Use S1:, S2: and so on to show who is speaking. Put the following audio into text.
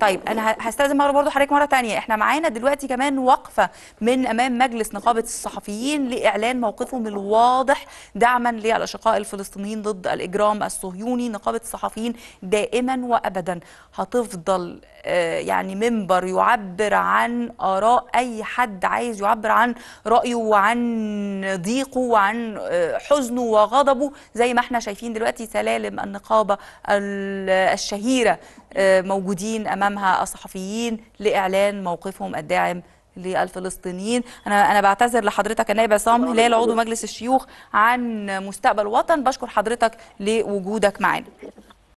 S1: طيب انا هستاذن برضه حضرتك مره ثانيه احنا معانا دلوقتي كمان وقفه من امام مجلس نقابه الصحفيين لاعلان موقفهم الواضح دعما للاشقاء الفلسطينيين ضد الاجرام الصهيوني نقابه الصحفيين دائما وابدا هتفضل آه، يعني منبر يعبر عن اراء اي حد عايز يعبر عن رايه وعن ضيقه وعن آه، حزنه وغضبه زي ما احنا شايفين دلوقتي سلالم النقابه الشهيره آه، موجودين امامها الصحفيين لاعلان موقفهم الداعم للفلسطينيين انا انا بعتذر لحضرتك النائب عصام هلال عضو مجلس الشيوخ عن مستقبل وطن بشكر حضرتك لوجودك معانا